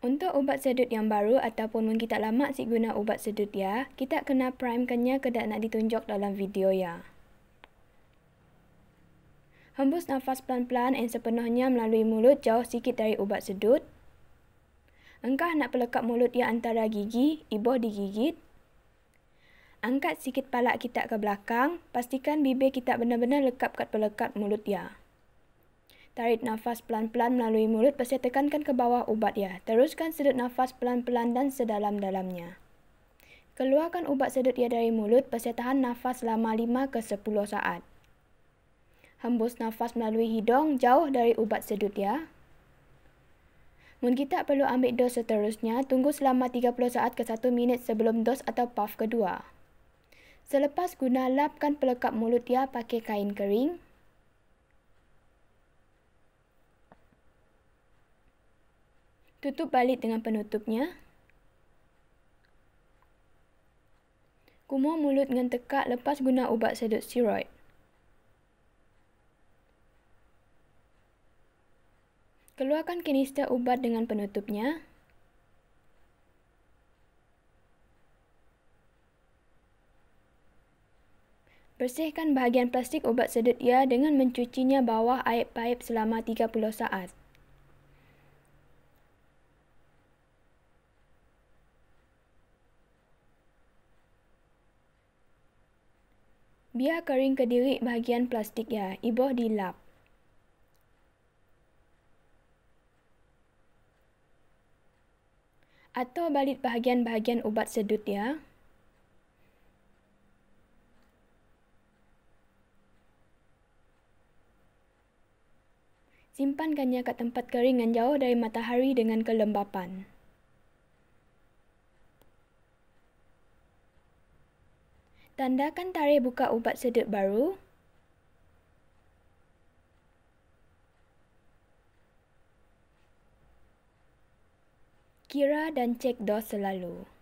Untuk ubat sedut yang baru ataupun mungkin tak lama cik guna ubat sedut ya, kita kena prime primekannya ke dak nak ditunjuk dalam video ya. Hembus nafas pelan-pelan dan sepenuhnya melalui mulut jauh sikit dari ubat sedut. Engkah nak pelekap mulut ya antara gigi, iboh digigit. Angkat sikit palak kita ke belakang, pastikan bibir kita benar-benar lekap kat pelekap mulut ya. Tarik nafas pelan-pelan melalui mulut pasti tekankan ke bawah ubat ya. Teruskan sedut nafas pelan-pelan dan sedalam-dalamnya. Keluarkan ubat sedut ya dari mulut, pasti tahan nafas selama 5 ke 10 saat. Hembus nafas melalui hidung jauh dari ubat sedut ya. Mungkin tak perlu ambil dos seterusnya, tunggu selama 30 saat ke 1 minit sebelum dos atau puff kedua. Selepas guna lapkan pelekap mulut ya pakai kain kering. Tutup balik dengan penutupnya. Kumur mulut dengan tekak lepas guna ubat sedut steroid. Keluarkan kanister ubat dengan penutupnya. Bersihkan bahagian plastik ubat sedut ia dengan mencucinya bawah air paip selama 30 saat. Biar kering kediri bahagian plastik ya. Iboh dilap. Atau balik bahagian-bahagian ubat sedut ya. Simpan ganja ke tempat kering yang jauh dari matahari dengan kelembapan. Tandakan tarikh buka ubat sedut baru. Kira dan cek dos selalu.